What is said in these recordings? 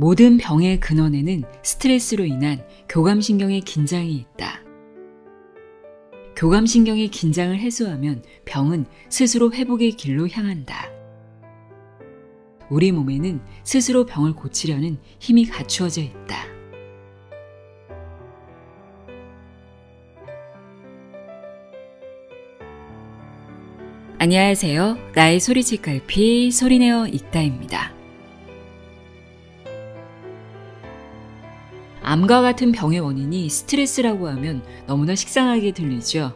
모든 병의 근원에는 스트레스로 인한 교감신경의 긴장이 있다. 교감신경의 긴장을 해소하면 병은 스스로 회복의 길로 향한다. 우리 몸에는 스스로 병을 고치려는 힘이 갖추어져 있다. 안녕하세요. 나의 소리책갈피 소리내어 읽다입니다. 암과 같은 병의 원인이 스트레스라고 하면 너무나 식상하게 들리죠.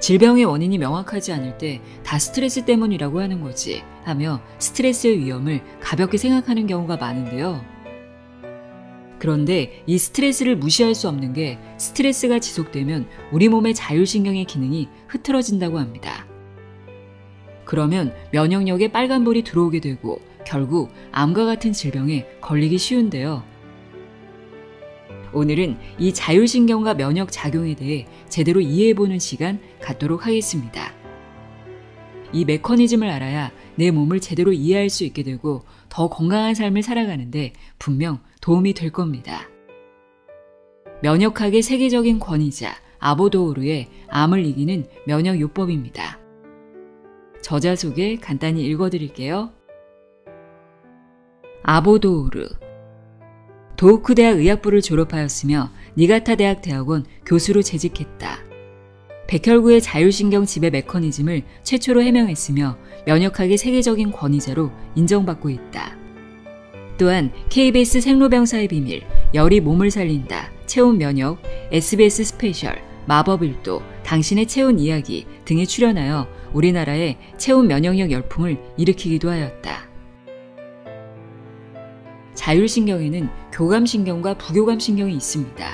질병의 원인이 명확하지 않을 때 다 스트레스 때문이라고 하는 거지 하며 스트레스의 위험을 가볍게 생각하는 경우가 많은데요. 그런데 이 스트레스를 무시할 수 없는 게 스트레스가 지속되면 우리 몸의 자율신경의 기능이 흐트러진다고 합니다. 그러면 면역력에 빨간불이 들어오게 되고 결국 암과 같은 질병에 걸리기 쉬운데요. 오늘은 이 자율신경과 면역 작용에 대해 제대로 이해해보는 시간 갖도록 하겠습니다. 이 메커니즘을 알아야 내 몸을 제대로 이해할 수 있게 되고 더 건강한 삶을 살아가는데 분명 도움이 될 겁니다. 면역학의 세계적인 권위자 아보도우르의 암을 이기는 면역요법입니다. 저자 소개 간단히 읽어드릴게요. 아보도우르 도호쿠 대학 의학부를 졸업하였으며 니가타 대학 대학원 교수로 재직했다. 백혈구의 자율신경 지배 메커니즘을 최초로 해명했으며 면역학의 세계적인 권위자로 인정받고 있다. 또한 KBS 생로병사의 비밀, 열이 몸을 살린다, 체온 면역, SBS 스페셜, 마법일도, 당신의 체온 이야기 등에 출연하여 우리나라의 체온 면역력 열풍을 일으키기도 하였다. 자율신경에는 교감신경과 부교감신경이 있습니다.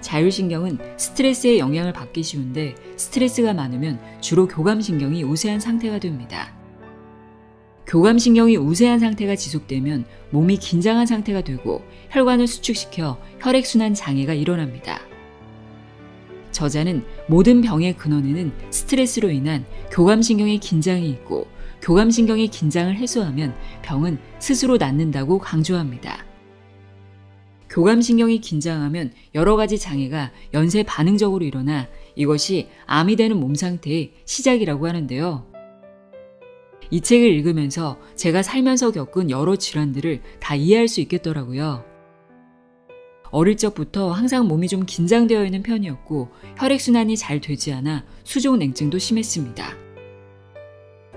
자율신경은 스트레스에 영향을 받기 쉬운데 스트레스가 많으면 주로 교감신경이 우세한 상태가 됩니다. 교감신경이 우세한 상태가 지속되면 몸이 긴장한 상태가 되고 혈관을 수축시켜 혈액순환 장애가 일어납니다. 저자는 모든 병의 근원에는 스트레스로 인한 교감신경의 긴장이 있고 교감신경이 긴장을 해소하면 병은 스스로 낫는다고 강조합니다. 교감신경이 긴장하면 여러 가지 장애가 연쇄 반응적으로 일어나 이것이 암이 되는 몸 상태의 시작이라고 하는데요. 이 책을 읽으면서 제가 살면서 겪은 여러 질환들을 다 이해할 수 있겠더라고요. 어릴 적부터 항상 몸이 좀 긴장되어 있는 편이었고 혈액순환이 잘 되지 않아 수족냉증도 심했습니다.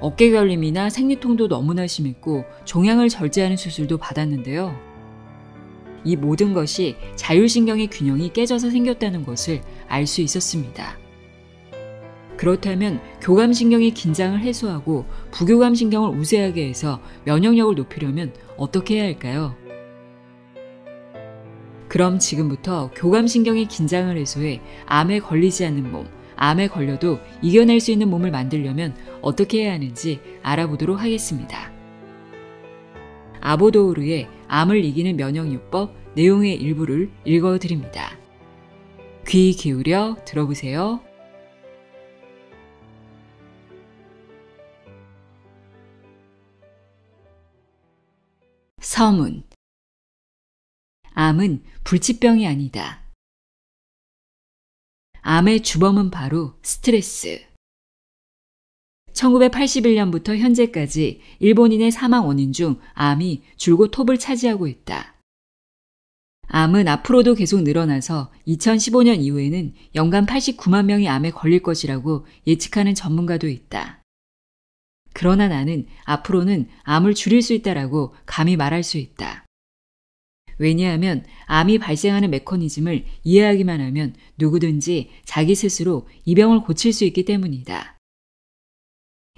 어깨 결림이나 생리통도 너무나 심했고 종양을 절제하는 수술도 받았는데요. 이 모든 것이 자율신경의 균형이 깨져서 생겼다는 것을 알 수 있었습니다. 그렇다면 교감신경의 긴장을 해소하고 부교감신경을 우세하게 해서 면역력을 높이려면 어떻게 해야 할까요? 그럼 지금부터 교감신경의 긴장을 해소해 암에 걸리지 않는 몸, 암에 걸려도 이겨낼 수 있는 몸을 만들려면 어떻게 해야 하는지 알아보도록 하겠습니다. 아보도우르의 암을 이기는 면역요법 내용의 일부를 읽어드립니다. 귀 기울여 들어보세요. 서문 암은 불치병이 아니다. 암의 주범은 바로 스트레스. 1981년부터 현재까지 일본인의 사망 원인 중 암이 줄곧 톱을 차지하고 있다. 암은 앞으로도 계속 늘어나서 2015년 이후에는 연간 89만 명이 암에 걸릴 것이라고 예측하는 전문가도 있다. 그러나 나는 앞으로는 암을 줄일 수 있다라고 감히 말할 수 있다. 왜냐하면 암이 발생하는 메커니즘을 이해하기만 하면 누구든지 자기 스스로 이 병을 고칠 수 있기 때문이다.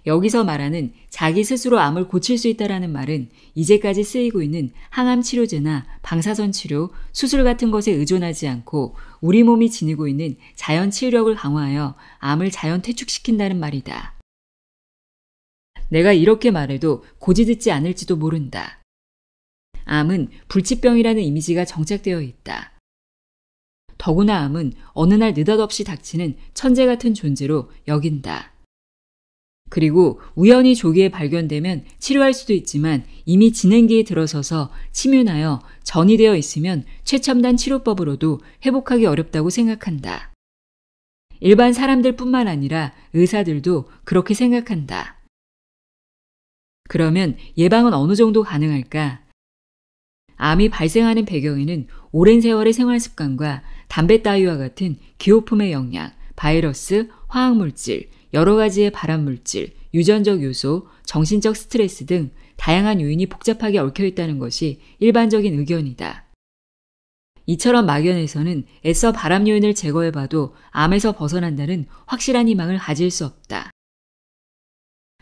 여기서 말하는 자기 스스로 암을 고칠 수 있다라는 말은 이제까지 쓰이고 있는 항암 치료제나 방사선 치료, 수술 같은 것에 의존하지 않고 우리 몸이 지니고 있는 자연 치유력을 강화하여 암을 자연 퇴축시킨다는 말이다. 내가 이렇게 말해도 고지 듣지 않을지도 모른다. 암은 불치병이라는 이미지가 정착되어 있다. 더구나 암은 어느 날 느닷없이 닥치는 천재 같은 존재로 여긴다. 그리고 우연히 조기에 발견되면 치료할 수도 있지만 이미 진행기에 들어서서 침윤하여 전이 되어 있으면 최첨단 치료법으로도 회복하기 어렵다고 생각한다. 일반 사람들 뿐만 아니라 의사들도 그렇게 생각한다. 그러면 예방은 어느 정도 가능할까? 암이 발생하는 배경에는 오랜 세월의 생활 습관과 담배 따위와 같은 기호품의 영향, 바이러스, 화학물질, 여러 가지의 발암 물질, 유전적 요소, 정신적 스트레스 등 다양한 요인이 복잡하게 얽혀 있다는 것이 일반적인 의견이다. 이처럼 막연에서는 애써 발암 요인을 제거해봐도 암에서 벗어난다는 확실한 희망을 가질 수 없다.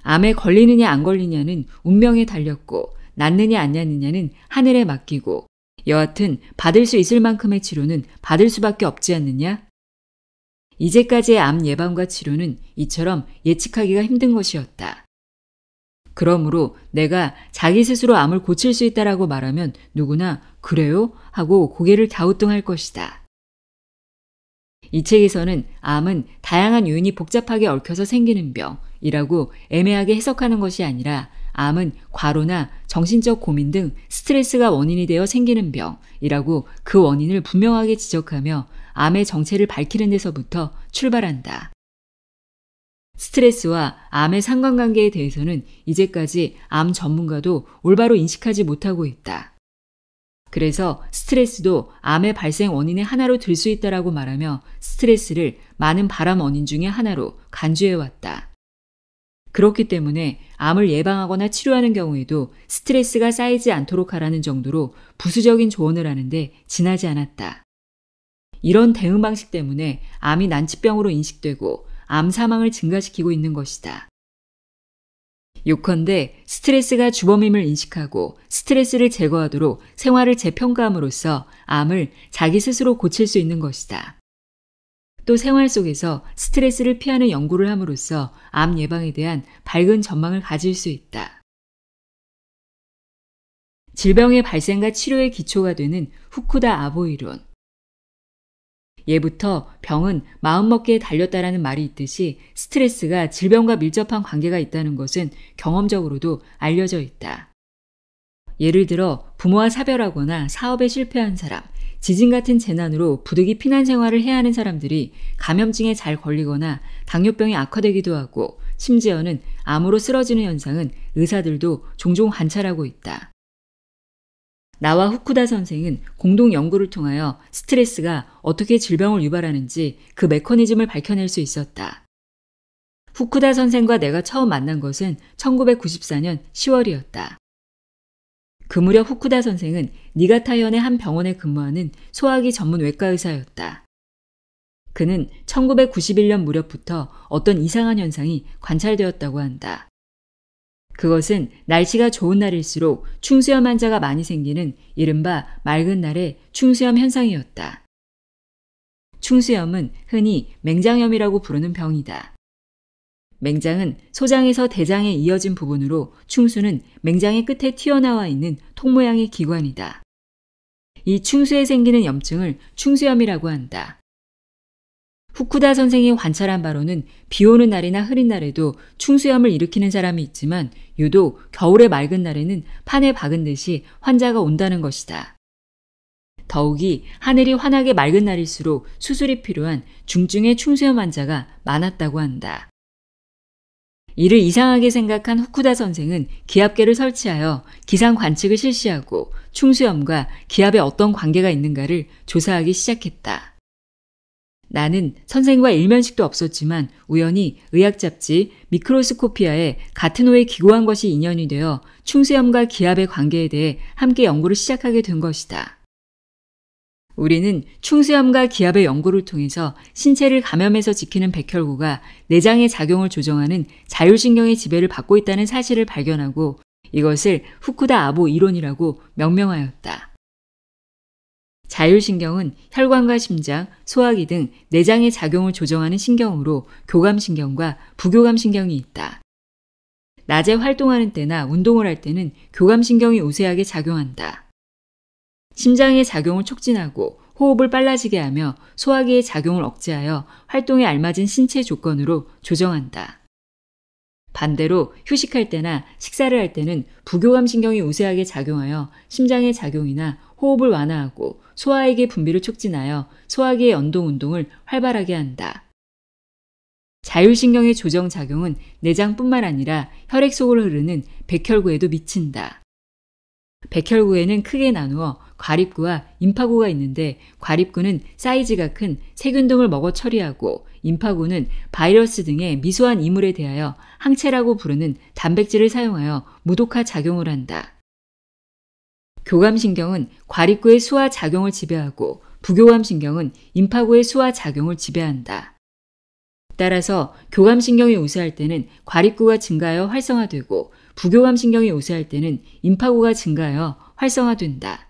암에 걸리느냐 안 걸리냐는 운명에 달렸고, 낫느냐 안 낫느냐는 하늘에 맡기고, 여하튼 받을 수 있을 만큼의 치료는 받을 수밖에 없지 않느냐? 이제까지의 암 예방과 치료는 이처럼 예측하기가 힘든 것이었다. 그러므로 내가 자기 스스로 암을 고칠 수 있다라고 말하면 누구나 그래요? 하고 고개를 갸우뚱할 것이다. 이 책에서는 암은 다양한 요인이 복잡하게 얽혀서 생기는 병이라고 애매하게 해석하는 것이 아니라 암은 과로나 정신적 고민 등 스트레스가 원인이 되어 생기는 병이라고 그 원인을 분명하게 지적하며 암의 정체를 밝히는 데서부터 출발한다. 스트레스와 암의 상관관계에 대해서는 이제까지 암 전문가도 올바로 인식하지 못하고 있다. 그래서 스트레스도 암의 발생 원인의 하나로 들 수 있다라고 말하며 스트레스를 많은 발암 원인 중의 하나로 간주해왔다. 그렇기 때문에 암을 예방하거나 치료하는 경우에도 스트레스가 쌓이지 않도록 하라는 정도로 부수적인 조언을 하는데 지나지 않았다. 이런 대응 방식 때문에 암이 난치병으로 인식되고 암 사망을 증가시키고 있는 것이다. 요컨대 스트레스가 주범임을 인식하고 스트레스를 제거하도록 생활을 재평가함으로써 암을 자기 스스로 고칠 수 있는 것이다. 또 생활 속에서 스트레스를 피하는 연구를 함으로써 암 예방에 대한 밝은 전망을 가질 수 있다. 질병의 발생과 치료의 기초가 되는 후쿠다 아보이론. 예부터 병은 마음먹기에 달렸다라는 말이 있듯이 스트레스가 질병과 밀접한 관계가 있다는 것은 경험적으로도 알려져 있다. 예를 들어 부모와 사별하거나 사업에 실패한 사람, 지진 같은 재난으로 부득이 피난 생활을 해야 하는 사람들이 감염증에 잘 걸리거나 당뇨병이 악화되기도 하고 심지어는 암으로 쓰러지는 현상은 의사들도 종종 관찰하고 있다. 나와 후쿠다 선생은 공동 연구를 통하여 스트레스가 어떻게 질병을 유발하는지 그 메커니즘을 밝혀낼 수 있었다. 후쿠다 선생과 내가 처음 만난 것은 1994년 10월이었다. 그 무렵 후쿠다 선생은 니가타현의 한 병원에 근무하는 소화기 전문 외과 의사였다. 그는 1991년 무렵부터 어떤 이상한 현상이 관찰되었다고 한다. 그것은 날씨가 좋은 날일수록 충수염 환자가 많이 생기는 이른바 맑은 날의 충수염 현상이었다. 충수염은 흔히 맹장염이라고 부르는 병이다. 맹장은 소장에서 대장에 이어진 부분으로 충수는 맹장의 끝에 튀어나와 있는 통 모양의 기관이다. 이 충수에 생기는 염증을 충수염이라고 한다. 후쿠다 선생이 관찰한 바로는 비 오는 날이나 흐린 날에도 충수염을 일으키는 사람이 있지만 유독 겨울의 맑은 날에는 판에 박은 듯이 환자가 온다는 것이다. 더욱이 하늘이 환하게 맑은 날일수록 수술이 필요한 중증의 충수염 환자가 많았다고 한다. 이를 이상하게 생각한 후쿠다 선생은 기압계를 설치하여 기상 관측을 실시하고 충수염과 기압에 어떤 관계가 있는가를 조사하기 시작했다. 나는 선생과 일면식도 없었지만 우연히 의학 잡지 미크로스코피아에 같은 호에 기고한 것이 인연이 되어 충수염과 기압의 관계에 대해 함께 연구를 시작하게 된 것이다. 우리는 충수염과 기압의 연구를 통해서 신체를 감염해서 지키는 백혈구가 내장의 작용을 조정하는 자율신경의 지배를 받고 있다는 사실을 발견하고 이것을 후쿠다 아보 이론이라고 명명하였다. 자율신경은 혈관과 심장, 소화기 등 내장의 작용을 조정하는 신경으로 교감신경과 부교감신경이 있다. 낮에 활동하는 때나 운동을 할 때는 교감신경이 우세하게 작용한다. 심장의 작용을 촉진하고 호흡을 빨라지게 하며 소화기의 작용을 억제하여 활동에 알맞은 신체 조건으로 조정한다. 반대로 휴식할 때나 식사를 할 때는 부교감신경이 우세하게 작용하여 심장의 작용이나 호흡을 완화하고 소화액의 분비를 촉진하여 소화기의 연동 운동을 활발하게 한다. 자율신경의 조정작용은 내장뿐만 아니라 혈액 속으로 흐르는 백혈구에도 미친다. 백혈구에는 크게 나누어 과립구와 임파구가 있는데 과립구는 사이즈가 큰 세균 등을 먹어 처리하고 임파구는 바이러스 등의 미소한 이물에 대하여 항체라고 부르는 단백질을 사용하여 무독화 작용을 한다. 교감신경은 과립구의 수화 작용을 지배하고 부교감신경은 임파구의 수화 작용을 지배한다. 따라서 교감신경이 우세할 때는 과립구가 증가하여 활성화되고 부교감신경이 우세할 때는 임파구가 증가하여 활성화된다.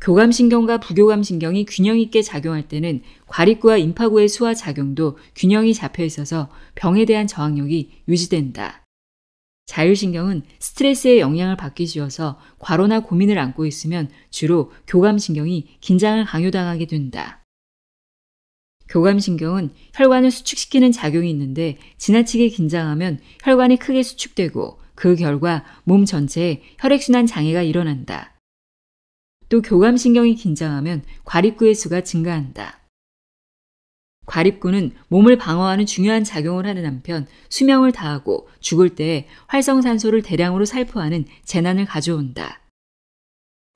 교감신경과 부교감신경이 균형 있게 작용할 때는 과립구와 임파구의 수화 작용도 균형이 잡혀 있어서 병에 대한 저항력이 유지된다. 자율신경은 스트레스에 영향을 받기 쉬워서 과로나 고민을 안고 있으면 주로 교감신경이 긴장을 강요당하게 된다. 교감신경은 혈관을 수축시키는 작용이 있는데 지나치게 긴장하면 혈관이 크게 수축되고 그 결과 몸 전체에 혈액순환 장애가 일어난다. 또 교감신경이 긴장하면 과립구의 수가 증가한다. 과립구는 몸을 방어하는 중요한 작용을 하는 한편 수명을 다하고 죽을 때 활성산소를 대량으로 살포하는 재난을 가져온다.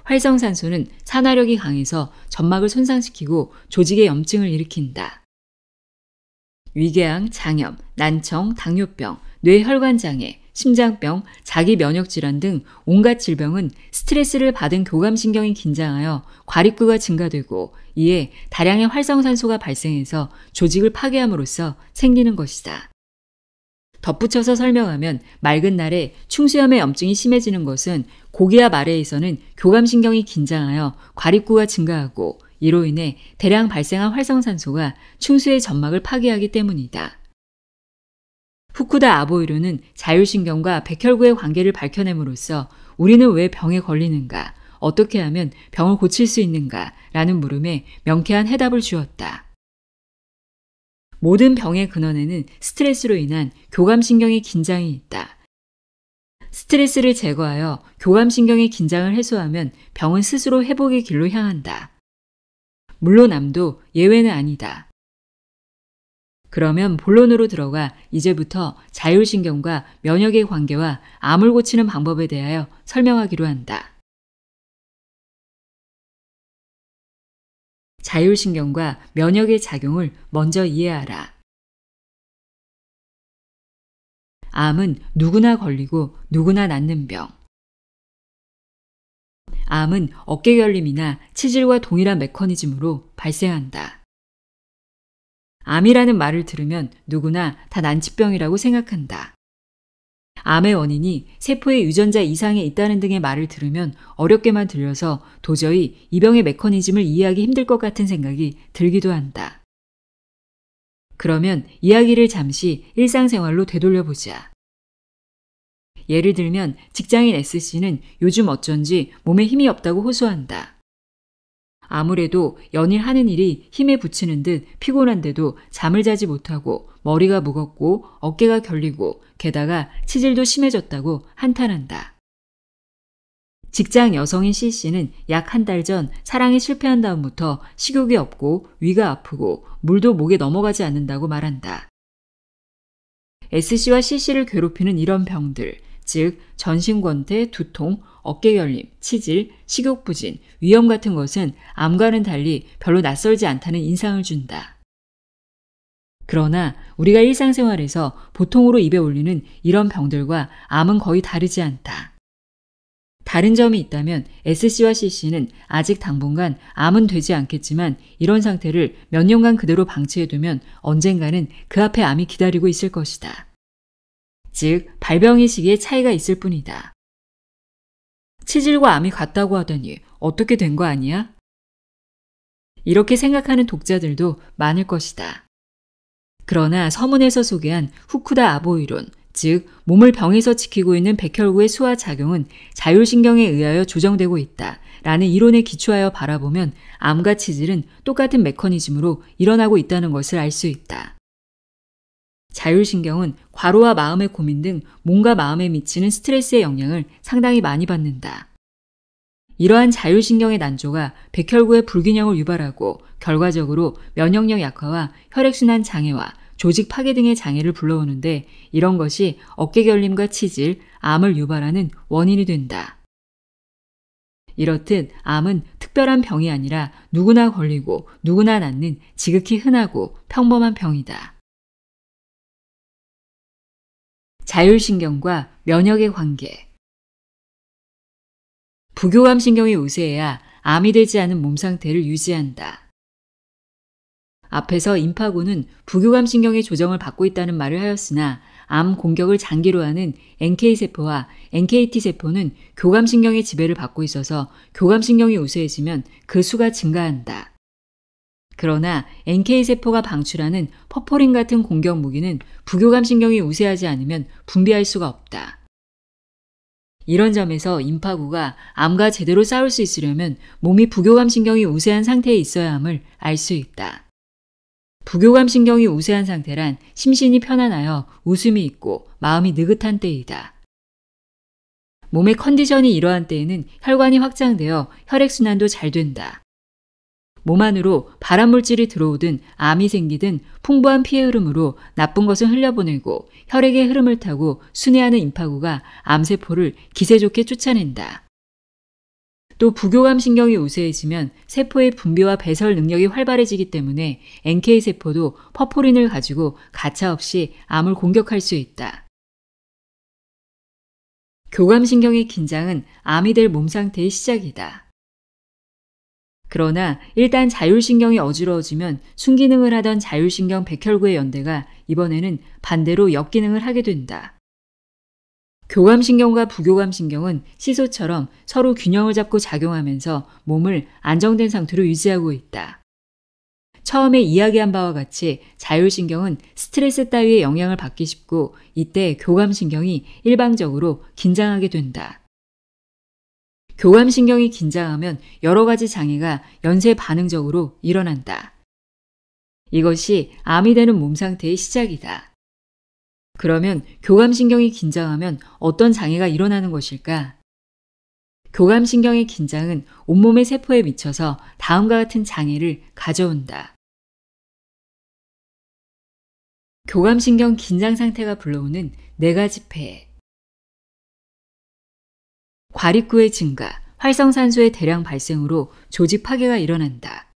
활성산소는 산화력이 강해서 점막을 손상시키고 조직에 염증을 일으킨다. 위궤양, 장염, 난청, 당뇨병, 뇌혈관 장애, 심장병, 자기 면역 질환 등 온갖 질병은 스트레스를 받은 교감신경이 긴장하여 과립구가 증가되고 이에 다량의 활성산소가 발생해서 조직을 파괴함으로써 생기는 것이다. 덧붙여서 설명하면 맑은 날에 충수염의 염증이 심해지는 것은 고기압 아래에서는 교감신경이 긴장하여 과립구가 증가하고 이로 인해 대량 발생한 활성산소가 충수의 점막을 파괴하기 때문이다. 후쿠다 아보이루는 자율신경과 백혈구의 관계를 밝혀냄으로써 우리는 왜 병에 걸리는가, 어떻게 하면 병을 고칠 수 있는가 라는 물음에 명쾌한 해답을 주었다. 모든 병의 근원에는 스트레스로 인한 교감신경의 긴장이 있다. 스트레스를 제거하여 교감신경의 긴장을 해소하면 병은 스스로 회복의 길로 향한다. 물론 암도 예외는 아니다. 그러면 본론으로 들어가 이제부터 자율신경과 면역의 관계와 암을 고치는 방법에 대하여 설명하기로 한다. 자율신경과 면역의 작용을 먼저 이해하라. 암은 누구나 걸리고 누구나 낫는 병. 암은 어깨결림이나 치질과 동일한 메커니즘으로 발생한다. 암이라는 말을 들으면 누구나 다 난치병이라고 생각한다. 암의 원인이 세포의 유전자 이상에 있다는 등의 말을 들으면 어렵게만 들려서 도저히 이 병의 메커니즘을 이해하기 힘들 것 같은 생각이 들기도 한다. 그러면 이야기를 잠시 일상생활로 되돌려보자. 예를 들면 직장인 S씨는 요즘 어쩐지 몸에 힘이 없다고 호소한다. 아무래도 연일 하는 일이 힘에 부치는 듯 피곤한데도 잠을 자지 못하고 머리가 무겁고 어깨가 결리고 게다가 치질도 심해졌다고 한탄한다. 직장 여성인 C씨는 약 한 달 전 사랑에 실패한 다음부터 식욕이 없고 위가 아프고 물도 목에 넘어가지 않는다고 말한다. S씨와 C씨를 괴롭히는 이런 병들, 즉 전신권태, 두통, 어깨결림, 치질, 식욕부진, 위염 같은 것은 암과는 달리 별로 낯설지 않다는 인상을 준다. 그러나 우리가 일상생활에서 보통으로 입에 올리는 이런 병들과 암은 거의 다르지 않다. 다른 점이 있다면 s c 와 c c 는 아직 당분간 암은 되지 않겠지만 이런 상태를 몇 년간 그대로 방치해두면 언젠가는 그 앞에 암이 기다리고 있을 것이다. 즉, 발병의 시기에 차이가 있을 뿐이다. 치질과 암이 같다고 하더니 어떻게 된 거 아니야? 이렇게 생각하는 독자들도 많을 것이다. 그러나 서문에서 소개한 후쿠다 아보이론, 즉 몸을 병에서 지키고 있는 백혈구의 수화 작용은 자율신경에 의하여 조정되고 있다. 라는 이론에 기초하여 바라보면 암과 치질은 똑같은 메커니즘으로 일어나고 있다는 것을 알 수 있다. 자율신경은 과로와 마음의 고민 등 몸과 마음에 미치는 스트레스의 영향을 상당히 많이 받는다. 이러한 자율신경의 난조가 백혈구의 불균형을 유발하고 결과적으로 면역력 약화와 혈액순환 장애와 조직 파괴 등의 장애를 불러오는데 이런 것이 어깨결림과 치질, 암을 유발하는 원인이 된다. 이렇듯 암은 특별한 병이 아니라 누구나 걸리고 누구나 낫는 지극히 흔하고 평범한 병이다. 자율신경과 면역의 관계. 부교감 신경이 우세해야 암이 되지 않은 몸 상태를 유지한다. 앞에서 임파고는 부교감 신경의 조정을 받고 있다는 말을 하였으나 암 공격을 장기로 하는 NK세포와 NKT세포는 교감신경의 지배를 받고 있어서 교감신경이 우세해지면 그 수가 증가한다. 그러나 NK세포가 방출하는 퍼포린 같은 공격 무기는 부교감 신경이 우세하지 않으면 분비할 수가 없다. 이런 점에서 임파구가 암과 제대로 싸울 수 있으려면 몸이 부교감 신경이 우세한 상태에 있어야 함을 알 수 있다. 부교감 신경이 우세한 상태란 심신이 편안하여 웃음이 있고 마음이 느긋한 때이다. 몸의 컨디션이 이러한 때에는 혈관이 확장되어 혈액순환도 잘 된다. 몸 안으로 발암물질이 들어오든 암이 생기든 풍부한 피의 흐름으로 나쁜 것을 흘려보내고 혈액의 흐름을 타고 순회하는 임파구가 암세포를 기세 좋게 쫓아낸다. 또 부교감 신경이 우세해지면 세포의 분비와 배설 능력이 활발해지기 때문에 NK세포도 퍼포린을 가지고 가차없이 암을 공격할 수 있다. 교감신경의 긴장은 암이 될 몸 상태의 시작이다. 그러나 일단 자율신경이 어지러워지면 순기능을 하던 자율신경 백혈구의 연대가 이번에는 반대로 역기능을 하게 된다. 교감신경과 부교감신경은 시소처럼 서로 균형을 잡고 작용하면서 몸을 안정된 상태로 유지하고 있다. 처음에 이야기한 바와 같이 자율신경은 스트레스 따위의 영향을 받기 쉽고 이때 교감신경이 일방적으로 긴장하게 된다. 교감신경이 긴장하면 여러 가지 장애가 연쇄 반응적으로 일어난다. 이것이 암이 되는 몸 상태의 시작이다. 그러면 교감신경이 긴장하면 어떤 장애가 일어나는 것일까? 교감신경의 긴장은 온몸의 세포에 미쳐서 다음과 같은 장애를 가져온다. 교감신경 긴장 상태가 불러오는 네 가지 폐해. 과립구의 증가, 활성산소의 대량 발생으로 조직 파괴가 일어난다.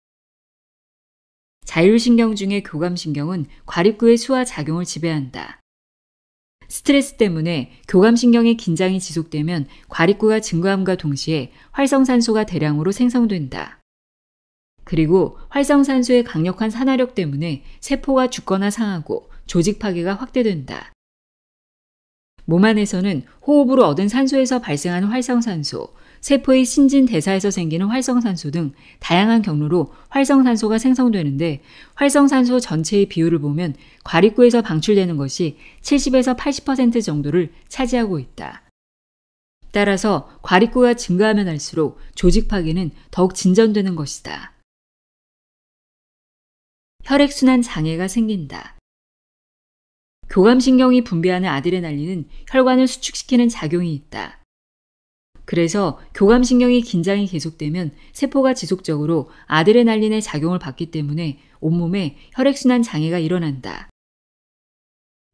자율신경 중의 교감신경은 과립구의 수화 작용을 지배한다. 스트레스 때문에 교감신경의 긴장이 지속되면 과립구가 증가함과 동시에 활성산소가 대량으로 생성된다. 그리고 활성산소의 강력한 산화력 때문에 세포가 죽거나 상하고 조직 파괴가 확대된다. 몸 안에서는 호흡으로 얻은 산소에서 발생하는 활성산소, 세포의 신진 대사에서 생기는 활성산소 등 다양한 경로로 활성산소가 생성되는데 활성산소 전체의 비율을 보면 과립구에서 방출되는 것이 70에서 80% 정도를 차지하고 있다. 따라서 과립구가 증가하면 할수록 조직 파괴는 더욱 진전되는 것이다. 혈액순환 장애가 생긴다. 교감신경이 분비하는 아드레날린은 혈관을 수축시키는 작용이 있다. 그래서 교감신경이 긴장이 계속되면 세포가 지속적으로 아드레날린의 작용을 받기 때문에 온몸에 혈액순환 장애가 일어난다.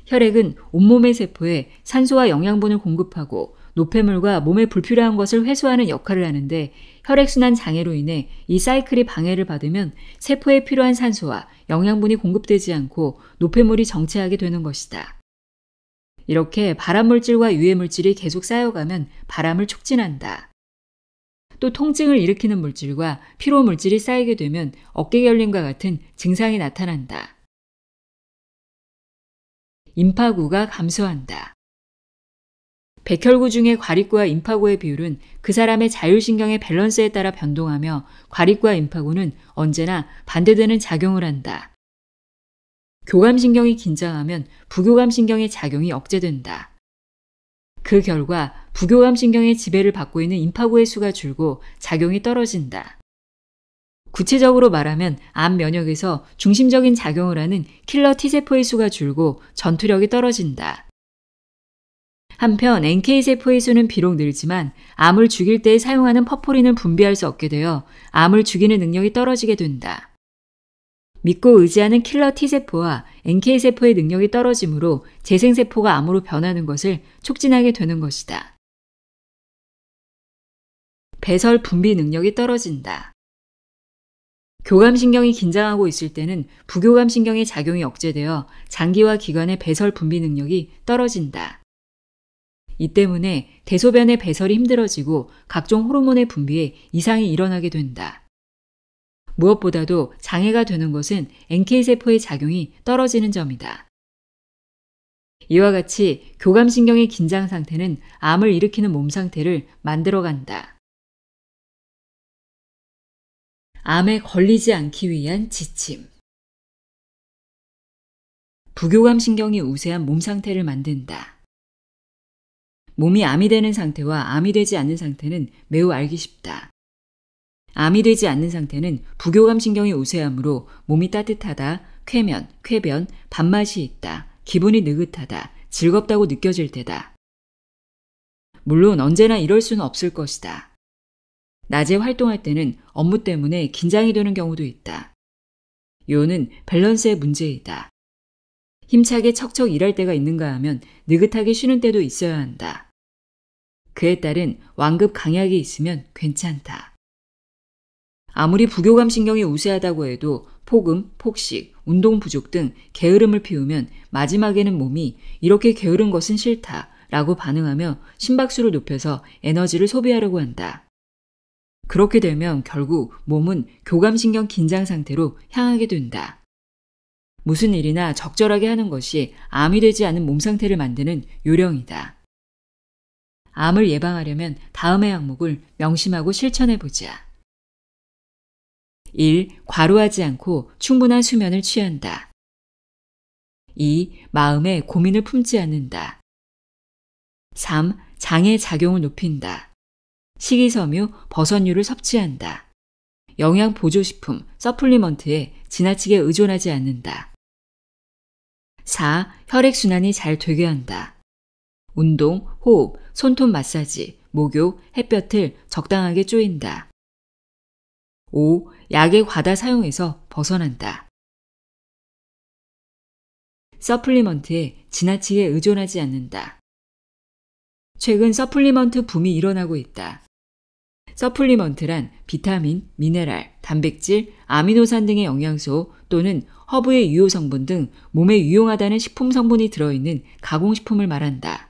혈액은 온몸의 세포에 산소와 영양분을 공급하고 노폐물과 몸에 불필요한 것을 회수하는 역할을 하는데 혈액순환 장애로 인해 이 사이클이 방해를 받으면 세포에 필요한 산소와 영양분이 공급되지 않고 노폐물이 정체하게 되는 것이다. 이렇게 발암물질과 유해물질이 계속 쌓여가면 발암을 촉진한다. 또 통증을 일으키는 물질과 피로물질이 쌓이게 되면 어깨결림과 같은 증상이 나타난다. 임파구가 감소한다. 백혈구 중에 과립구와 임파구의 비율은 그 사람의 자율신경의 밸런스에 따라 변동하며 과립구와 임파구는 언제나 반대되는 작용을 한다. 교감신경이 긴장하면 부교감신경의 작용이 억제된다. 그 결과 부교감신경의 지배를 받고 있는 임파구의 수가 줄고 작용이 떨어진다. 구체적으로 말하면 암 면역에서 중심적인 작용을 하는 킬러 T세포의 수가 줄고 전투력이 떨어진다. 한편 NK세포의 수는 비록 늘지만 암을 죽일 때 사용하는 퍼포린을 분비할 수 없게 되어 암을 죽이는 능력이 떨어지게 된다. 믿고 의지하는 킬러 T세포와 NK세포의 능력이 떨어지므로 재생세포가 암으로 변하는 것을 촉진하게 되는 것이다. 배설 분비 능력이 떨어진다. 교감신경이 긴장하고 있을 때는 부교감신경의 작용이 억제되어 장기와 기관의 배설 분비 능력이 떨어진다. 이 때문에 대소변의 배설이 힘들어지고 각종 호르몬의 분비에 이상이 일어나게 된다. 무엇보다도 장애가 되는 것은 NK세포의 작용이 떨어지는 점이다. 이와 같이 교감신경의 긴장 상태는 암을 일으키는 몸 상태를 만들어간다. 암에 걸리지 않기 위한 지침. 부교감신경이 우세한 몸 상태를 만든다. 몸이 암이 되는 상태와 암이 되지 않는 상태는 매우 알기 쉽다. 암이 되지 않는 상태는 부교감 신경이 우세하므로 몸이 따뜻하다, 쾌면, 쾌변, 밥맛이 있다, 기분이 느긋하다, 즐겁다고 느껴질 때다. 물론 언제나 이럴 수는 없을 것이다. 낮에 활동할 때는 업무 때문에 긴장이 되는 경우도 있다. 요는 밸런스의 문제이다. 힘차게 척척 일할 때가 있는가 하면 느긋하게 쉬는 때도 있어야 한다. 그에 따른 완급 강약이 있으면 괜찮다. 아무리 부교감 신경이 우세하다고 해도 폭음, 폭식, 운동 부족 등 게으름을 피우면 마지막에는 몸이 이렇게 게으른 것은 싫다 라고 반응하며 심박수를 높여서 에너지를 소비하려고 한다. 그렇게 되면 결국 몸은 교감신경 긴장 상태로 향하게 된다. 무슨 일이나 적절하게 하는 것이 암이 되지 않은 몸 상태를 만드는 요령이다. 암을 예방하려면 다음의 항목을 명심하고 실천해 보자. 1. 과로하지 않고 충분한 수면을 취한다. 2. 마음에 고민을 품지 않는다. 3. 장의 작용을 높인다. 식이섬유, 버섯류를 섭취한다. 영양 보조식품, 서플리먼트에 지나치게 의존하지 않는다. 4. 혈액순환이 잘 되게 한다. 운동, 호흡, 손톱 마사지, 목욕, 햇볕을 적당하게 쪼인다. 5. 약의 과다 사용에서 벗어난다. 서플리먼트에 지나치게 의존하지 않는다. 최근 서플리먼트 붐이 일어나고 있다. 서플리먼트란 비타민, 미네랄, 단백질, 아미노산 등의 영양소 또는 허브의 유효 성분 등 몸에 유용하다는 식품 성분이 들어있는 가공식품을 말한다.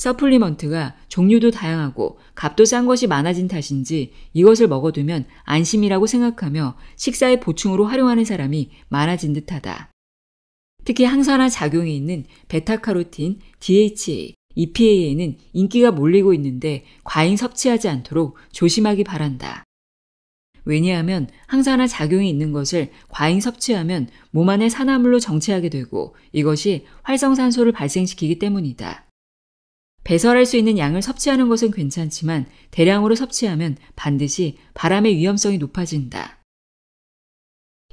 서플리먼트가 종류도 다양하고 값도 싼 것이 많아진 탓인지 이것을 먹어두면 안심이라고 생각하며 식사의 보충으로 활용하는 사람이 많아진 듯하다. 특히 항산화 작용이 있는 베타카로틴, DHA, EPA에는 e 인기가 몰리고 있는데 과잉 섭취하지 않도록 조심하기 바란다. 왜냐하면 항산화 작용이 있는 것을 과잉 섭취하면 몸안에 산화물로 정체하게 되고 이것이 활성산소를 발생시키기 때문이다. 배설할 수 있는 양을 섭취하는 것은 괜찮지만 대량으로 섭취하면 반드시 바람의 위험성이 높아진다.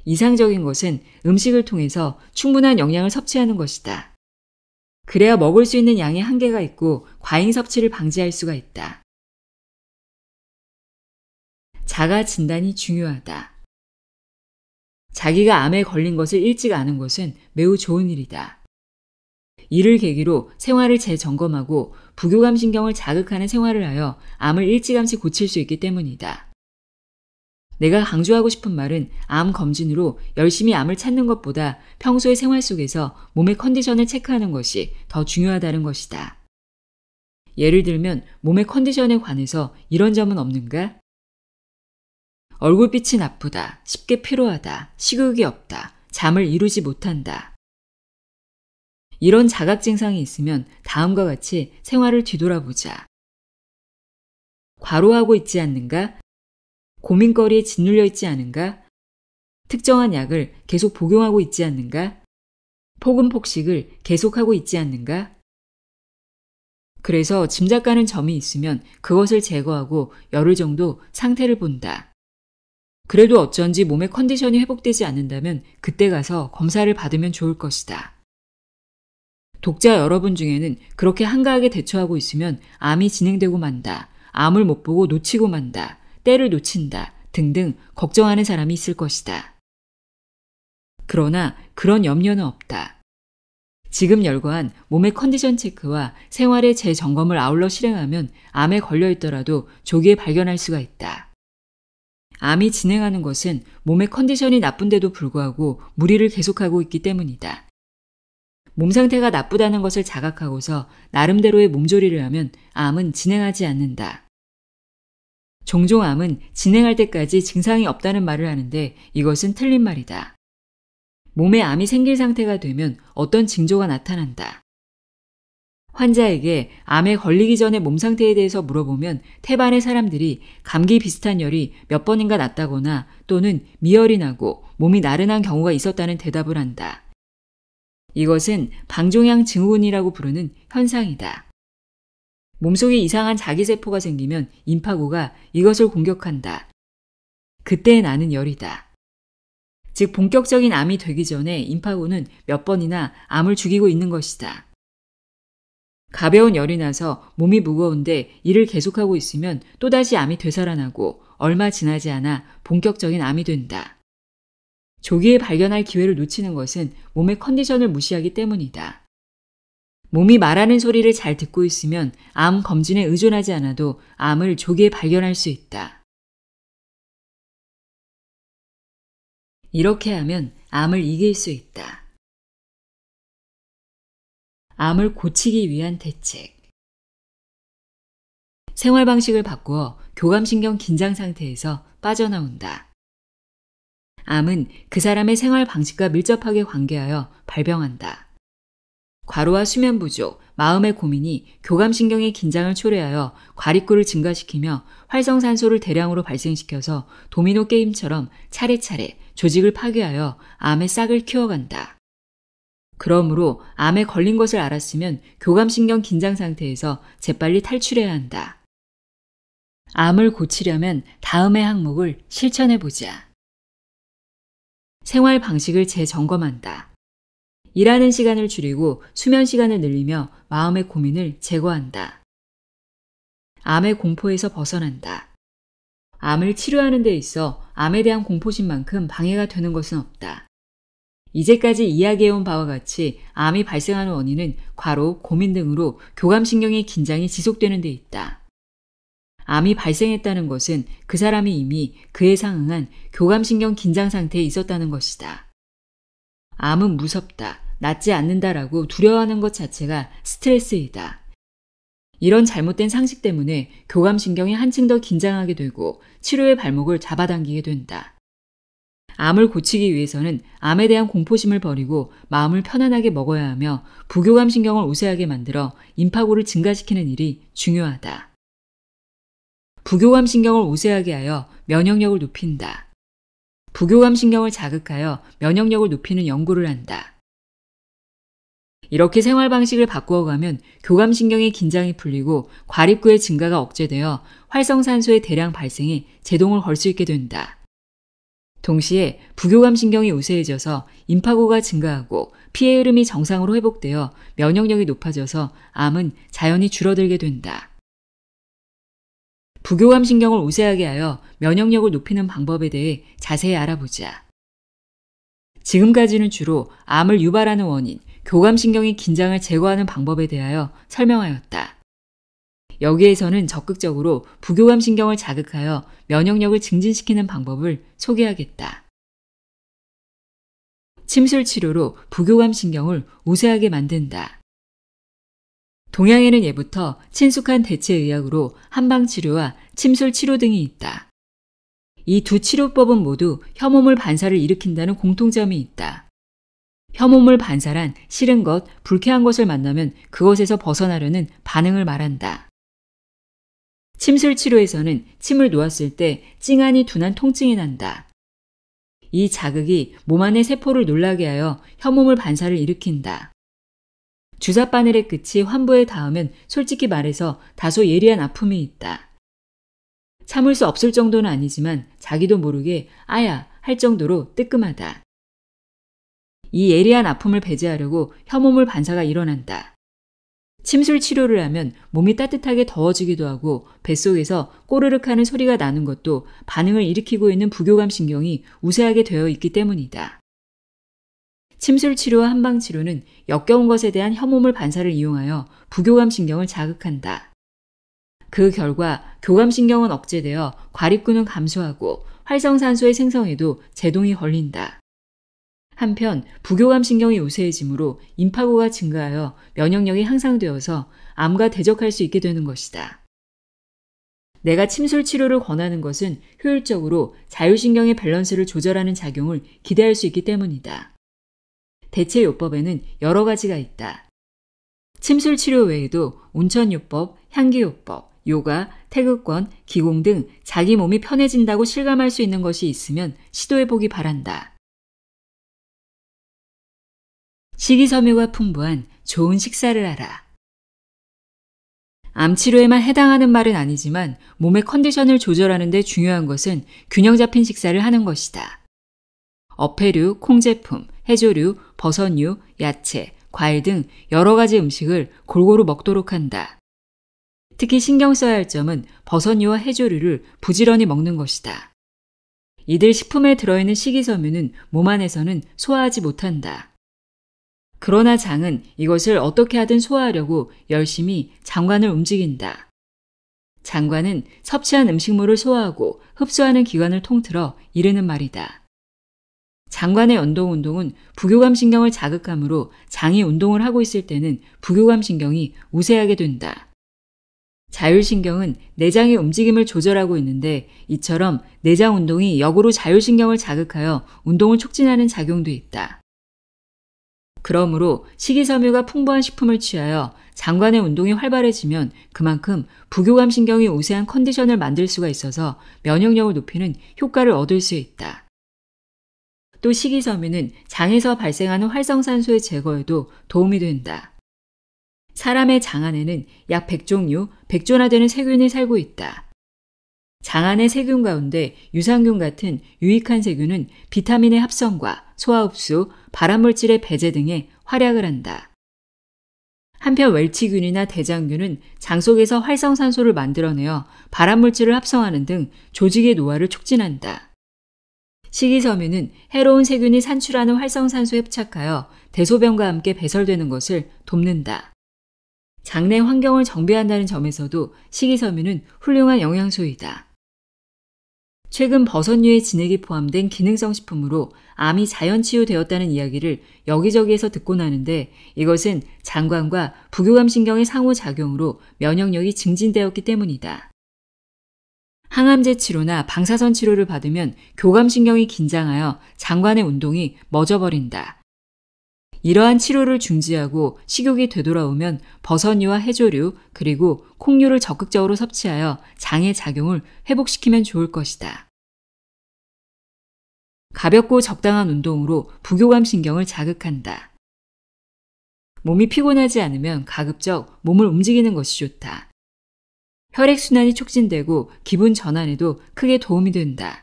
이상적인 것은 음식을 통해서 충분한 영양을 섭취하는 것이다. 그래야 먹을 수 있는 양의 한계가 있고 과잉 섭취를 방지할 수가 있다. 자가 진단이 중요하다. 자기가 암에 걸린 것을 일찍 아는 것은 매우 좋은 일이다. 이를 계기로 생활을 재점검하고 부교감 신경을 자극하는 생활을 하여 암을 일찌감치 고칠 수 있기 때문이다. 내가 강조하고 싶은 말은 암 검진으로 열심히 암을 찾는 것보다 평소의 생활 속에서 몸의 컨디션을 체크하는 것이 더 중요하다는 것이다. 예를 들면 몸의 컨디션에 관해서 이런 점은 없는가? 얼굴빛이 나쁘다, 쉽게 피로하다, 식욕이 없다, 잠을 이루지 못한다. 이런 자각 증상이 있으면 다음과 같이 생활을 뒤돌아보자. 과로하고 있지 않는가? 고민거리에 짓눌려 있지 않은가? 특정한 약을 계속 복용하고 있지 않는가? 폭음폭식을 계속하고 있지 않는가? 그래서 짐작가는 점이 있으면 그것을 제거하고 열흘 정도 상태를 본다. 그래도 어쩐지 몸의 컨디션이 회복되지 않는다면 그때 가서 검사를 받으면 좋을 것이다. 독자 여러분 중에는 그렇게 한가하게 대처하고 있으면 암이 진행되고 만다. 암을 못 보고 놓치고 만다. 때를 놓친다. 등등 걱정하는 사람이 있을 것이다. 그러나 그런 염려는 없다. 지금 열거한 몸의 컨디션 체크와 생활의 재점검을 아울러 실행하면 암에 걸려 있더라도 조기에 발견할 수가 있다. 암이 진행하는 것은 몸의 컨디션이 나쁜데도 불구하고 무리를 계속하고 있기 때문이다. 몸 상태가 나쁘다는 것을 자각하고서 나름대로의 몸조리를 하면 암은 진행하지 않는다. 종종 암은 진행할 때까지 증상이 없다는 말을 하는데 이것은 틀린 말이다. 몸에 암이 생길 상태가 되면 어떤 징조가 나타난다. 환자에게 암에 걸리기 전에 몸 상태에 대해서 물어보면 태반의 사람들이 감기 비슷한 열이 몇 번인가 났다거나 또는 미열이 나고 몸이 나른한 경우가 있었다는 대답을 한다. 이것은 방종양 증후군이라고 부르는 현상이다. 몸속에 이상한 자기세포가 생기면 임파구가 이것을 공격한다. 그때 나는 열이다. 즉, 본격적인 암이 되기 전에 임파구는 몇 번이나 암을 죽이고 있는 것이다. 가벼운 열이 나서 몸이 무거운데 일을 계속하고 있으면 또다시 암이 되살아나고 얼마 지나지 않아 본격적인 암이 된다. 조기에 발견할 기회를 놓치는 것은 몸의 컨디션을 무시하기 때문이다. 몸이 말하는 소리를 잘 듣고 있으면 암 검진에 의존하지 않아도 암을 조기에 발견할 수 있다. 이렇게 하면 암을 이길 수 있다. 암을 고치기 위한 대책. 생활 방식을 바꾸어 교감신경 긴장 상태에서 빠져나온다. 암은 그 사람의 생활 방식과 밀접하게 관계하여 발병한다. 과로와 수면 부족, 마음의 고민이 교감신경의 긴장을 초래하여 과립구를 증가시키며 활성산소를 대량으로 발생시켜서 도미노 게임처럼 차례차례 조직을 파괴하여 암의 싹을 키워간다. 그러므로 암에 걸린 것을 알았으면 교감신경 긴장 상태에서 재빨리 탈출해야 한다. 암을 고치려면 다음의 항목을 실천해 보자. 생활 방식을 재점검한다. 일하는 시간을 줄이고 수면 시간을 늘리며 마음의 고민을 제거한다. 암의 공포에서 벗어난다. 암을 치료하는 데 있어 암에 대한 공포심만큼 방해가 되는 것은 없다. 이제까지 이야기해온 바와 같이 암이 발생하는 원인은 과로, 고민 등으로 교감신경의 긴장이 지속되는 데 있다. 암이 발생했다는 것은 그 사람이 이미 그에 상응한 교감신경 긴장 상태에 있었다는 것이다. 암은 무섭다, 낫지 않는다라고 두려워하는 것 자체가 스트레스이다. 이런 잘못된 상식 때문에 교감신경이 한층 더 긴장하게 되고 치료의 발목을 잡아당기게 된다. 암을 고치기 위해서는 암에 대한 공포심을 버리고 마음을 편안하게 먹어야 하며 부교감 신경을 우세하게 만들어 임파구를 증가시키는 일이 중요하다. 부교감 신경을 우세하게 하여 면역력을 높인다. 부교감 신경을 자극하여 면역력을 높이는 연구를 한다. 이렇게 생활 방식을 바꾸어 가면 교감 신경의 긴장이 풀리고 과립구의 증가가 억제되어 활성산소의 대량 발생이 제동을 걸 수 있게 된다. 동시에 부교감 신경이 우세해져서 임파고가 증가하고 피해 흐름이 정상으로 회복되어 면역력이 높아져서 암은 자연히 줄어들게 된다. 부교감 신경을 우세하게 하여 면역력을 높이는 방법에 대해 자세히 알아보자. 지금까지는 주로 암을 유발하는 원인, 교감신경의 긴장을 제거하는 방법에 대하여 설명하였다. 여기에서는 적극적으로 부교감신경을 자극하여 면역력을 증진시키는 방법을 소개하겠다. 침술 치료로 부교감신경을 우세하게 만든다. 동양에는 예부터 친숙한 대체의학으로 한방치료와 침술치료 등이 있다. 이 두 치료법은 모두 혐오물 반사를 일으킨다는 공통점이 있다. 혐오물 반사란 싫은 것, 불쾌한 것을 만나면 그것에서 벗어나려는 반응을 말한다. 침술 치료에서는 침을 놓았을 때 찡하니 둔한 통증이 난다. 이 자극이 몸 안의 세포를 놀라게 하여 혐오물 반사를 일으킨다. 주사 바늘의 끝이 환부에 닿으면 솔직히 말해서 다소 예리한 아픔이 있다. 참을 수 없을 정도는 아니지만 자기도 모르게 아야 할 정도로 뜨끔하다. 이 예리한 아픔을 배제하려고 혐오물 반사가 일어난다. 침술 치료를 하면 몸이 따뜻하게 더워지기도 하고 뱃속에서 꼬르륵 하는 소리가 나는 것도 반응을 일으키고 있는 부교감 신경이 우세하게 되어 있기 때문이다. 침술 치료와 한방 치료는 역겨운 것에 대한 혐오물 반사를 이용하여 부교감 신경을 자극한다. 그 결과 교감신경은 억제되어 과립근은 감소하고 활성산소의 생성에도 제동이 걸린다. 한편 부교감신경이 우세해지므로 임파구가 증가하여 면역력이 향상되어서 암과 대적할 수 있게 되는 것이다. 내가 침술 치료를 권하는 것은 효율적으로 자율신경의 밸런스를 조절하는 작용을 기대할 수 있기 때문이다. 대체요법에는 여러 가지가 있다. 침술치료 외에도 온천요법, 향기요법, 요가, 태극권, 기공 등 자기 몸이 편해진다고 실감할 수 있는 것이 있으면 시도해보기 바란다. 식이섬유가 풍부한 좋은 식사를 하라. 암 치료에만 해당하는 말은 아니지만 몸의 컨디션을 조절하는 데 중요한 것은 균형 잡힌 식사를 하는 것이다. 어패류, 콩제품, 해조류, 버섯류, 야채, 과일 등 여러 가지 음식을 골고루 먹도록 한다. 특히 신경 써야 할 점은 버섯류와 해조류를 부지런히 먹는 것이다. 이들 식품에 들어있는 식이섬유는 몸 안에서는 소화하지 못한다. 그러나 장은 이것을 어떻게 하든 소화하려고 열심히 장관을 움직인다. 장관은 섭취한 음식물을 소화하고 흡수하는 기관을 통틀어 이르는 말이다. 장관의 연동 운동은 부교감 신경을 자극함으로 장이 운동을 하고 있을 때는 부교감 신경이 우세하게 된다. 자율신경은 내장의 움직임을 조절하고 있는데 이처럼 내장 운동이 역으로 자율신경을 자극하여 운동을 촉진하는 작용도 있다. 그러므로 식이섬유가 풍부한 식품을 취하여 장관의 운동이 활발해지면 그만큼 부교감 신경이 우세한 컨디션을 만들 수가 있어서 면역력을 높이는 효과를 얻을 수 있다. 또 식이섬유는 장에서 발생하는 활성산소의 제거에도 도움이 된다. 사람의 장 안에는 약 100종류, 100조나 되는 세균이 살고 있다. 장 안의 세균 가운데 유산균 같은 유익한 세균은 비타민의 합성과 소화 흡수, 발암물질의 배제 등에 활약을 한다. 한편 웰치균이나 대장균은 장 속에서 활성산소를 만들어내어 발암물질을 합성하는 등 조직의 노화를 촉진한다. 식이섬유는 해로운 세균이 산출하는 활성산소에 흡착하여 대소변과 함께 배설되는 것을 돕는다. 장내 환경을 정비한다는 점에서도 식이섬유는 훌륭한 영양소이다. 최근 버섯류의 진액이 포함된 기능성 식품으로 암이 자연 치유되었다는 이야기를 여기저기에서 듣고나는데 이것은 장관과 부교감 신경의 상호작용으로 면역력이 증진되었기 때문이다. 항암제 치료나 방사선 치료를 받으면 교감신경이 긴장하여 장관의 운동이 멎어버린다. 이러한 치료를 중지하고 식욕이 되돌아오면 버섯류와 해조류 그리고 콩류를 적극적으로 섭취하여 장의 작용을 회복시키면 좋을 것이다. 가볍고 적당한 운동으로 부교감 신경을 자극한다. 몸이 피곤하지 않으면 가급적 몸을 움직이는 것이 좋다. 혈액순환이 촉진되고 기분 전환에도 크게 도움이 된다.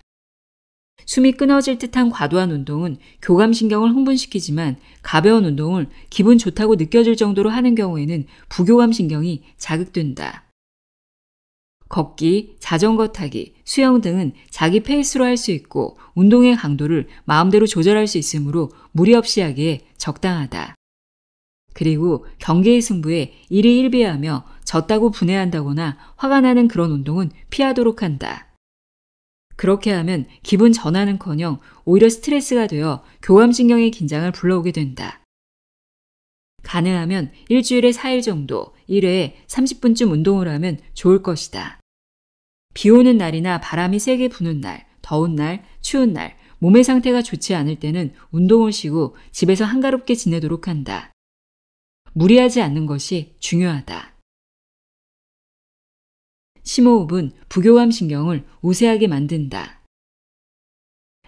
숨이 끊어질 듯한 과도한 운동은 교감신경을 흥분시키지만 가벼운 운동을 기분 좋다고 느껴질 정도로 하는 경우에는 부교감신경이 자극된다. 걷기, 자전거 타기, 수영 등은 자기 페이스로 할 수 있고 운동의 강도를 마음대로 조절할 수 있으므로 무리 없이 하기에 적당하다. 그리고 경계의 승부에 1위 1비하며 졌다고 분해한다거나 화가 나는 그런 운동은 피하도록 한다. 그렇게 하면 기분 전환은커녕 오히려 스트레스가 되어 교감신경의 긴장을 불러오게 된다. 가능하면 일주일에 4일 정도 1회에 30분쯤 운동을 하면 좋을 것이다. 비 오는 날이나 바람이 세게 부는 날, 더운 날, 추운 날, 몸의 상태가 좋지 않을 때는 운동을 쉬고 집에서 한가롭게 지내도록 한다. 무리하지 않는 것이 중요하다. 심호흡은 부교감 신경을 우세하게 만든다.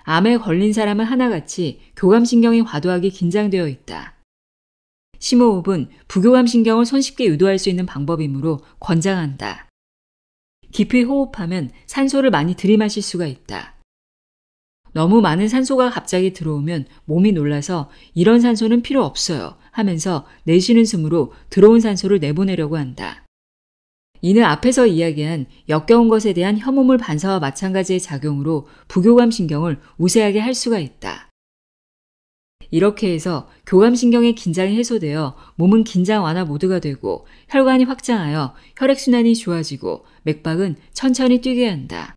암에 걸린 사람은 하나같이 교감신경이 과도하게 긴장되어 있다. 심호흡은 부교감신경을 손쉽게 유도할 수 있는 방법이므로 권장한다. 깊이 호흡하면 산소를 많이 들이마실 수가 있다. 너무 많은 산소가 갑자기 들어오면 몸이 놀라서 이런 산소는 필요 없어요 하면서 내쉬는 숨으로 들어온 산소를 내보내려고 한다. 이는 앞에서 이야기한 역겨운 것에 대한 혐오물 반사와 마찬가지의 작용으로 부교감 신경을 우세하게 할 수가 있다. 이렇게 해서 교감신경의 긴장이 해소되어 몸은 긴장 완화 모드가 되고 혈관이 확장하여 혈액순환이 좋아지고 맥박은 천천히 뛰게 한다.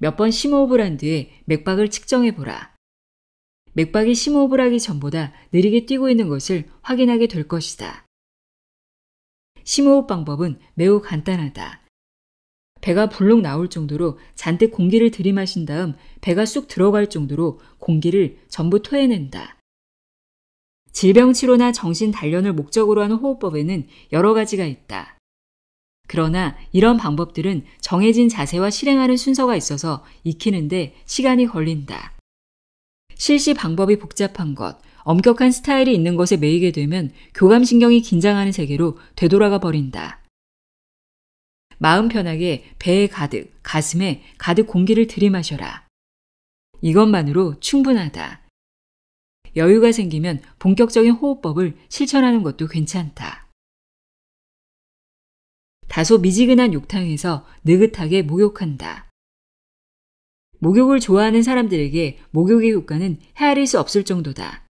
몇 번 심호흡을 한 뒤에 맥박을 측정해보라. 맥박이 심호흡을 하기 전보다 느리게 뛰고 있는 것을 확인하게 될 것이다. 심호흡 방법은 매우 간단하다. 배가 불룩 나올 정도로 잔뜩 공기를 들이마신 다음 배가 쑥 들어갈 정도로 공기를 전부 토해낸다. 질병 치료나 정신 단련을 목적으로 하는 호흡법에는 여러 가지가 있다. 그러나 이런 방법들은 정해진 자세와 실행하는 순서가 있어서 익히는데 시간이 걸린다. 실시 방법이 복잡한 것, 엄격한 스타일이 있는 것에 매이게 되면 교감신경이 긴장하는 세계로 되돌아가 버린다. 마음 편하게 배에 가득, 가슴에 가득 공기를 들이마셔라. 이것만으로 충분하다. 여유가 생기면 본격적인 호흡법을 실천하는 것도 괜찮다. 다소 미지근한 욕탕에서 느긋하게 목욕한다. 목욕을 좋아하는 사람들에게 목욕의 효과는 헤아릴 수 없을 정도다.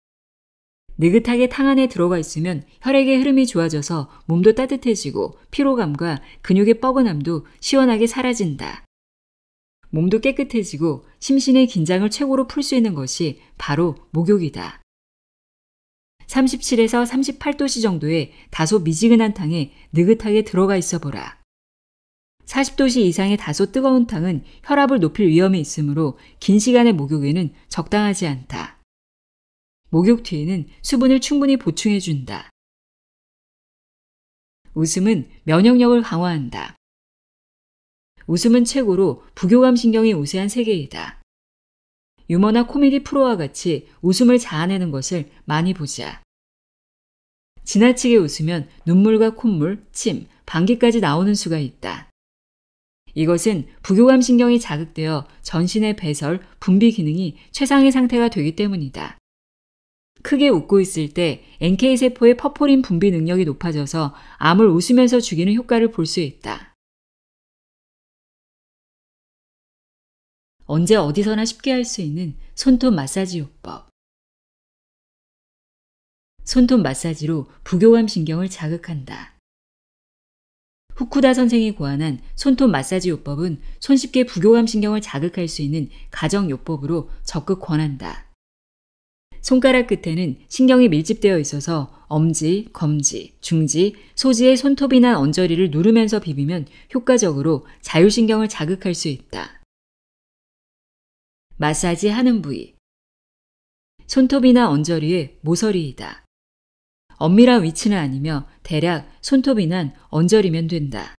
느긋하게 탕 안에 들어가 있으면 혈액의 흐름이 좋아져서 몸도 따뜻해지고 피로감과 근육의 뻐근함도 시원하게 사라진다. 몸도 깨끗해지고 심신의 긴장을 최고로 풀 수 있는 것이 바로 목욕이다. 37에서 38도씨 정도의 다소 미지근한 탕에 느긋하게 들어가 있어 보라. 40도씨 이상의 다소 뜨거운 탕은 혈압을 높일 위험이 있으므로 긴 시간의 목욕에는 적당하지 않다. 목욕 뒤에는 수분을 충분히 보충해 준다. 웃음은 면역력을 강화한다. 웃음은 최고로 부교감 신경이 우세한 세계이다. 유머나 코미디 프로와 같이 웃음을 자아내는 것을 많이 보자. 지나치게 웃으면 눈물과 콧물, 침, 방귀까지 나오는 수가 있다. 이것은 부교감 신경이 자극되어 전신의 배설, 분비 기능이 최상의 상태가 되기 때문이다. 크게 웃고 있을 때 NK세포의 퍼포린 분비 능력이 높아져서 암을 웃으면서 죽이는 효과를 볼 수 있다. 언제 어디서나 쉽게 할 수 있는 손톱 마사지 요법. 손톱 마사지로 부교감 신경을 자극한다. 후쿠다 선생이 고안한 손톱 마사지 요법은 손쉽게 부교감 신경을 자극할 수 있는 가정 요법으로 적극 권한다. 손가락 끝에는 신경이 밀집되어 있어서 엄지, 검지, 중지, 소지의 손톱이나 언저리를 누르면서 비비면 효과적으로 자율신경을 자극할 수 있다. 마사지 하는 부위. 손톱이나 언저리의 모서리이다. 엄밀한 위치는 아니며 대략 손톱이나 언저리면 된다.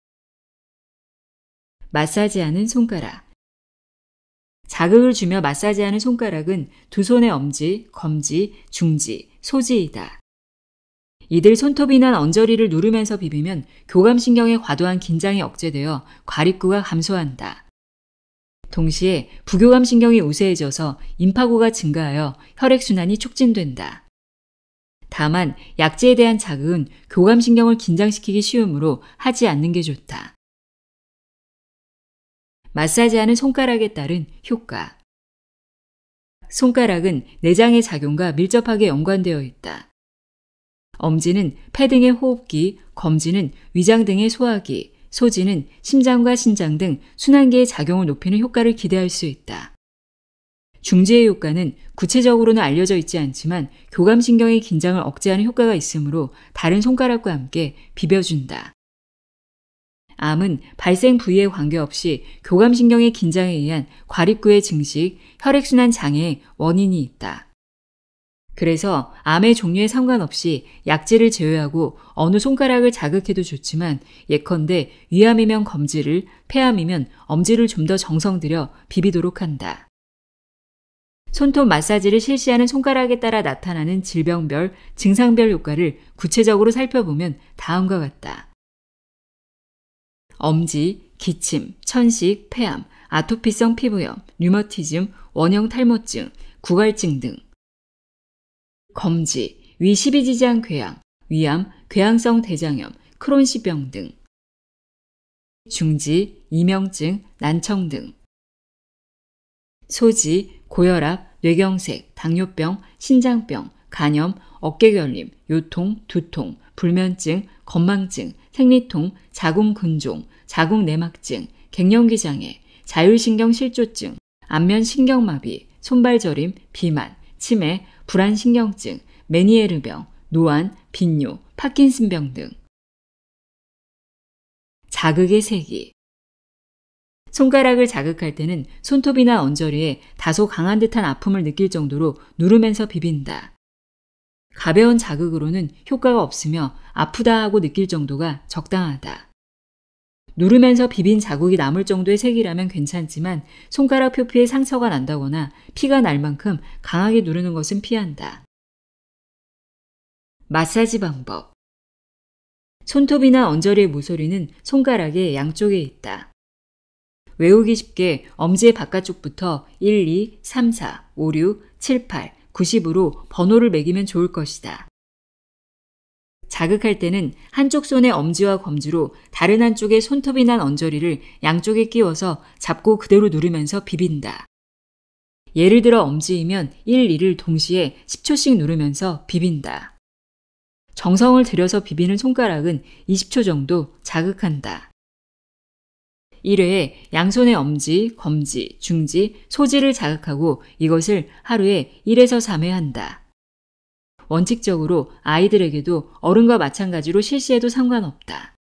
마사지하는 손가락. 자극을 주며 마사지하는 손가락은 두 손의 엄지, 검지, 중지, 소지이다. 이들 손톱이나 언저리를 누르면서 비비면 교감신경의 과도한 긴장이 억제되어 과립구가 감소한다. 동시에 부교감신경이 우세해져서 임파구가 증가하여 혈액순환이 촉진된다. 다만 약제에 대한 자극은 교감신경을 긴장시키기 쉬우므로 하지 않는 게 좋다. 마사지하는 손가락에 따른 효과. 손가락은 내장의 작용과 밀접하게 연관되어 있다. 엄지는 폐 등의 호흡기, 검지는 위장 등의 소화기, 소지는 심장과 신장 등 순환기의 작용을 높이는 효과를 기대할 수 있다. 중지의 효과는 구체적으로는 알려져 있지 않지만 교감신경의 긴장을 억제하는 효과가 있으므로 다른 손가락과 함께 비벼준다. 암은 발생 부위에 관계없이 교감신경의 긴장에 의한 과립구의 증식, 혈액순환 장애의 원인이 있다. 그래서 암의 종류에 상관없이 약제를 제외하고 어느 손가락을 자극해도 좋지만 예컨대 위암이면 검지를, 폐암이면 엄지를 좀 더 정성 들여 비비도록 한다. 손톱 마사지를 실시하는 손가락에 따라 나타나는 질병별, 증상별 효과를 구체적으로 살펴보면 다음과 같다. 엄지, 기침, 천식, 폐암, 아토피성 피부염, 류머티즘, 원형 탈모증, 구갈증 등. 검지, 위십이지장 궤양, 위암, 궤양성 대장염, 크론시병 등. 중지, 이명증, 난청 등. 소지, 고혈압, 뇌경색, 당뇨병, 신장병, 간염, 어깨결림, 요통, 두통, 불면증, 건망증, 생리통, 자궁근종, 자궁내막증, 갱년기 장애, 자율신경 실조증, 안면 신경마비, 손발 저림, 비만, 치매, 불안신경증, 메니에르병, 노안, 빈뇨, 파킨슨병 등. 자극의 세기. 손가락을 자극할 때는 손톱이나 언저리에 다소 강한 듯한 아픔을 느낄 정도로 누르면서 비빈다. 가벼운 자극으로는 효과가 없으며 아프다 하고 느낄 정도가 적당하다. 누르면서 비빈 자국이 남을 정도의 색이라면 괜찮지만 손가락 표피에 상처가 난다거나 피가 날 만큼 강하게 누르는 것은 피한다. 마사지 방법 손톱이나 언저리의 모서리는 손가락의 양쪽에 있다. 외우기 쉽게 엄지의 바깥쪽부터 1, 2, 3, 4, 5, 6, 7, 8, 90으로 번호를 매기면 좋을 것이다. 자극할 때는 한쪽 손의 엄지와 검지로 다른 한쪽의 손톱이 난 언저리를 양쪽에 끼워서 잡고 그대로 누르면서 비빈다. 예를 들어 엄지이면 1, 2를 동시에 10초씩 누르면서 비빈다. 정성을 들여서 비비는 손가락은 20초 정도 자극한다. 이외에 양손의 엄지, 검지, 중지, 소지를 자극하고 이것을 하루에 1에서 3회 한다. 원칙적으로 아이들에게도 어른과 마찬가지로 실시해도 상관없다.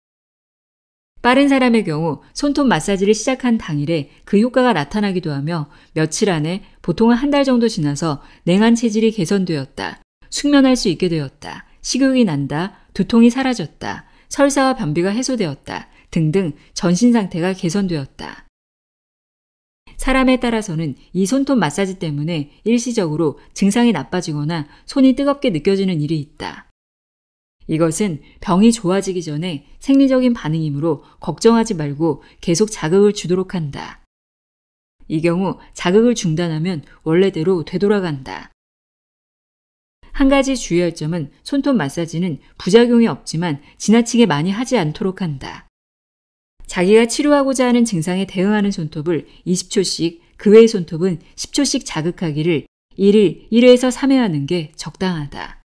빠른 사람의 경우 손톱 마사지를 시작한 당일에 그 효과가 나타나기도 하며 며칠 안에 보통은 한 달 정도 지나서 냉한 체질이 개선되었다. 숙면할 수 있게 되었다. 식욕이 난다. 두통이 사라졌다. 설사와 변비가 해소되었다. 등등 전신 상태가 개선되었다. 사람에 따라서는 이 손톱 마사지 때문에 일시적으로 증상이 나빠지거나 손이 뜨겁게 느껴지는 일이 있다. 이것은 병이 좋아지기 전에 생리적인 반응이므로 걱정하지 말고 계속 자극을 주도록 한다. 이 경우 자극을 중단하면 원래대로 되돌아간다. 한 가지 주의할 점은 손톱 마사지는 부작용이 없지만 지나치게 많이 하지 않도록 한다. 자기가 치료하고자 하는 증상에 대응하는 손톱을 20초씩, 그 외의 손톱은 10초씩 자극하기를 1일 1회에서 3회 하는 게 적당하다.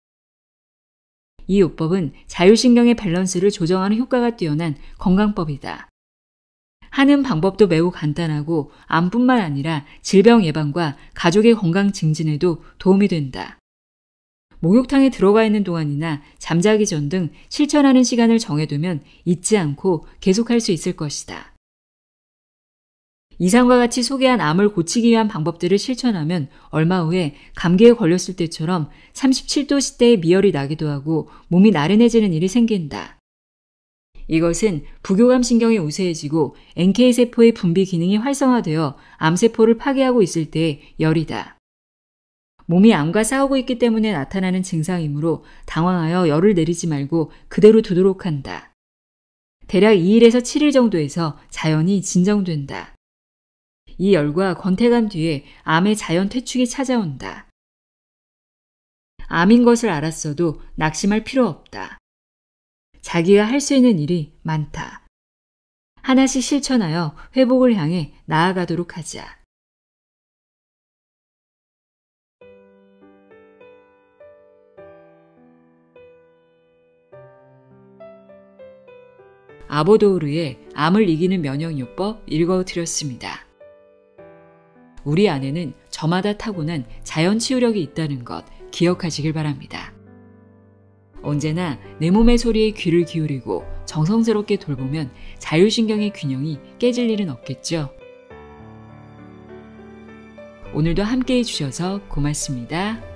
이 요법은 자율신경의 밸런스를 조정하는 효과가 뛰어난 건강법이다. 하는 방법도 매우 간단하고 암뿐만 아니라 질병 예방과 가족의 건강 증진에도 도움이 된다. 목욕탕에 들어가 있는 동안이나 잠자기 전 등 실천하는 시간을 정해두면 잊지 않고 계속할 수 있을 것이다. 이상과 같이 소개한 암을 고치기 위한 방법들을 실천하면 얼마 후에 감기에 걸렸을 때처럼 37도 시대의 미열이 나기도 하고 몸이 나른해지는 일이 생긴다. 이것은 부교감 신경이 우세해지고 NK세포의 분비 기능이 활성화되어 암세포를 파괴하고 있을 때의 열이다. 몸이 암과 싸우고 있기 때문에 나타나는 증상이므로 당황하여 열을 내리지 말고 그대로 두도록 한다. 대략 2일에서 7일 정도에서 자연이 진정된다. 이 열과 권태감 뒤에 암의 자연 퇴축이 찾아온다. 암인 것을 알았어도 낙심할 필요 없다. 자기가 할 수 있는 일이 많다. 하나씩 실천하여 회복을 향해 나아가도록 하자. 아보도우르의 암을 이기는 면역요법 읽어드렸습니다. 우리 안에는 저마다 타고난 자연 치유력이 있다는 것 기억하시길 바랍니다. 언제나 내 몸의 소리에 귀를 기울이고 정성스럽게 돌보면 자율신경의 균형이 깨질 일은 없겠죠. 오늘도 함께 해주셔서 고맙습니다.